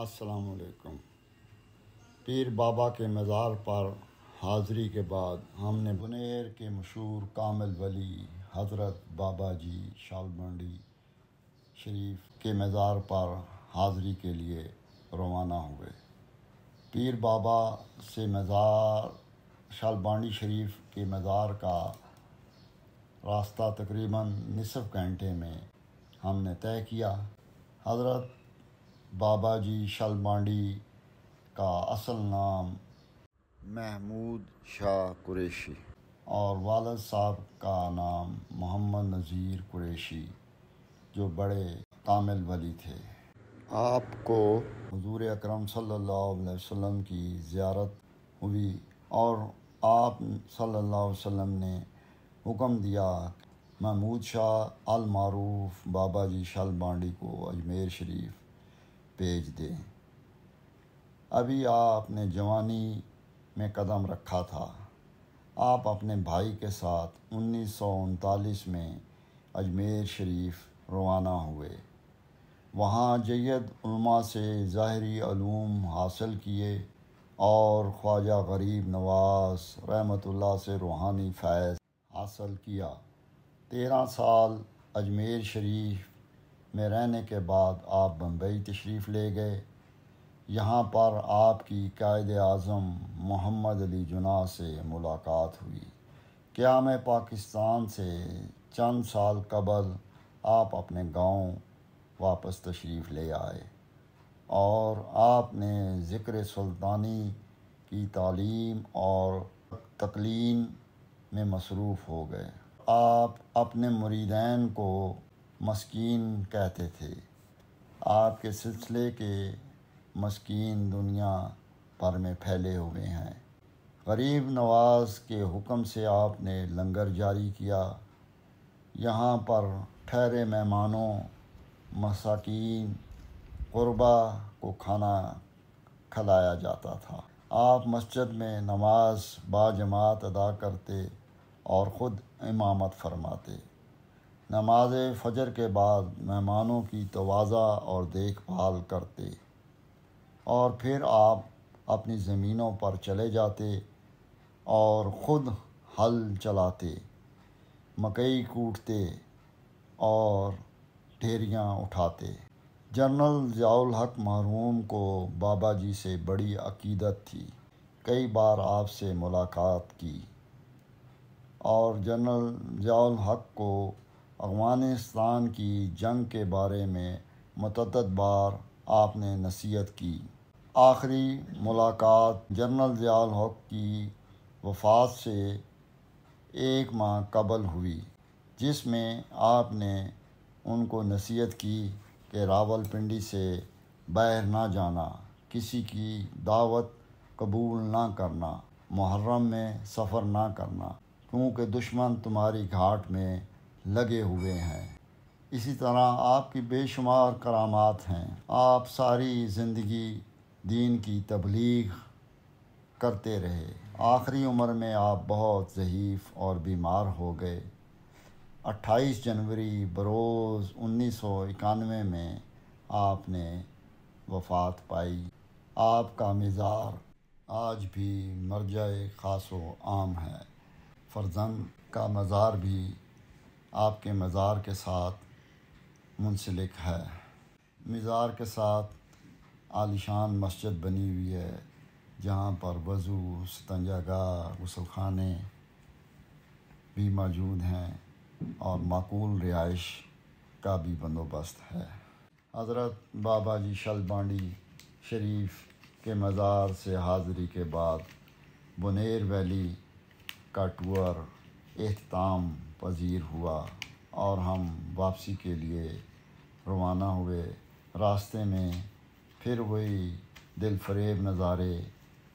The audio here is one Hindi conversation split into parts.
असलकुम पीर बाबा के मज़ार पर हाज़री के बाद हमने बुनेर के मशहूर कामिल वली हज़रत बाबा जी शालमंडी शरीफ के मज़ार पर हाज़री के लिए रवाना हुए पीर बाबा से मज़ार शालबानी शरीफ के मज़ार का रास्ता तकरीबन नصफ़ घंटे में हमने तय किया हज़रत बाबा जी शलमांडी का असल नाम महमूद शाह कुरैशी और वालद साहब का नाम मोहम्मद नज़ीर कुरैशी जो बड़े कामिल वली थे आपको हजूर अक्रम वसल्लम की ज़्यारत हुई और आप सल्लल्लाहु अलैहि वसल्लम ने हुक्म दिया महमूद शाह अलमारूफ बाबा जी शाल बांडी को अजमेर शरीफ भेज दें अभी आपने जवानी में कदम रखा था आप अपने भाई के साथ उन्नीस में अजमेर शरीफ रवाना हुए वहाँ जैद उलमा से ज़ाहरी अलूम हासिल किए और ख्वाजा गरीब नवाज रहमतुल्लाह से रूहानी फैज़ हासिल किया तेरह साल अजमेर शरीफ में रहने के बाद आप बम्बई तशरीफ़ ले गए यहाँ पर आपकी कायद अज़म मोहम्मद अली जुना से मुलाकात हुई क्या मैं पाकिस्तान से चंद साल कबल आप अपने गांव वापस तशरीफ़ ले आए और आपने ज़िक्र सुल्तानी की तालीम और तकलीम में मसरूफ़ हो गए आप अपने मुरीदैन को मस्किन कहते थे आपके सिलसिले के मस्किन दुनिया भर में फैले हुए हैं गरीब नवाज के हुक्म से आपने लंगर जारी किया यहाँ पर ठहरे मेहमानों मसाकिन गुरबा को खाना खिलाया जाता था आप मस्जिद में नमाज बाजमात अदा करते और ख़ुद इमामत फरमाते नमाज फजर के बाद मेहमानों की तोज़ा और देखभाल करते और फिर आप अपनी ज़मीनों पर चले जाते और ख़ुद हल चलाते मकई कूटते और ढेरियाँ उठाते जनरल ज़ियाउल हक महरूम को बाबा जी से बड़ी अकीदत थी कई बार आपसे मुलाकात की और जनरल ज़ियाउल हक को अफगानिस्तान की जंग के बारे में मतदद बार आपने नसीहत की आखिरी मुलाकात जनरल जयाल हक की वफात से एक माह कबल हुई जिसमें आपने उनको नसीहत की कि रावलपिंडी से बाहर ना जाना किसी की दावत कबूल ना करना मुहर्रम में सफ़र ना करना क्योंकि दुश्मन तुम्हारी घाट में लगे हुए हैं इसी तरह आपकी बेशुमार करामात हैं आप सारी ज़िंदगी दीन की तबलीग करते रहे आखिरी उम्र में आप बहुत जहीफ़ और बीमार हो गए 28 जनवरी बरोज़ उन्नीस सौ इक्यानवे में आपने वफात पाई आपका मिज़ार आज भी मरज खास आम है फर्जंद का मज़ार भी आपके मज़ार के साथ मुंसलिक है मज़ार के साथ आलिशान मस्जिद बनी हुई है जहाँ पर वज़ू सतंजागा गसल भी मौजूद हैं और माकूल रिहाइश का भी बंदोबस्त है हज़रत बाबा जी शलबांडी शरीफ के मज़ार से हाज़री के बाद बुनेर वैली का टूर एहतम पजीर हुआ और हम वापसी के लिए रवाना हुए रास्ते में फिर वही दिल फरेब नज़ारे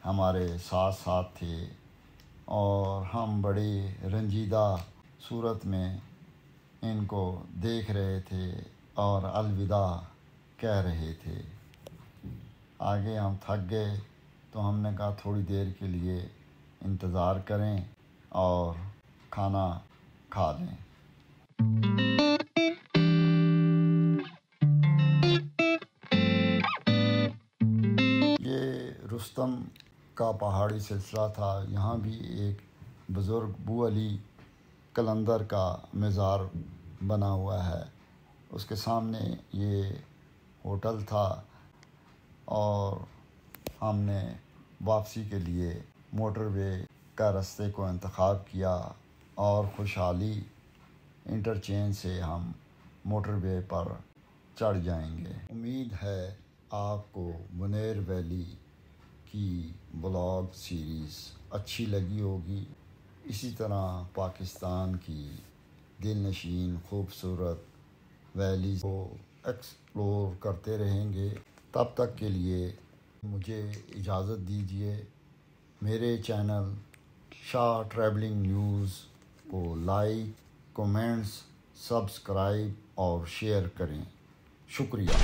हमारे साथ साथ थे और हम बड़ी रंजीदा सूरत में इनको देख रहे थे और अलविदा कह रहे थे आगे हम थक गए तो हमने कहा थोड़ी देर के लिए इंतज़ार करें और खाना खा दें ये रुस्तम का पहाड़ी सिलसिला था यहाँ भी एक बुज़ुर्ग बू अली कलंदर का मज़ार बना हुआ है उसके सामने ये होटल था और हमने वापसी के लिए मोटरवे का रास्ते को इंतखब किया और खुशहाली इंटरचेंज से हम मोटरवे पर चढ़ जाएंगे उम्मीद है आपको मुनेर वैली की ब्लॉग सीरीज़ अच्छी लगी होगी इसी तरह पाकिस्तान की दिल नशीन खूबसूरत वैली को एक्सप्लोर करते रहेंगे तब तक के लिए मुझे इजाज़त दीजिए मेरे चैनल शाह ट्रैवलिंग न्यूज़ को लाइक कमेंट्स सब्सक्राइब और शेयर करें शुक्रिया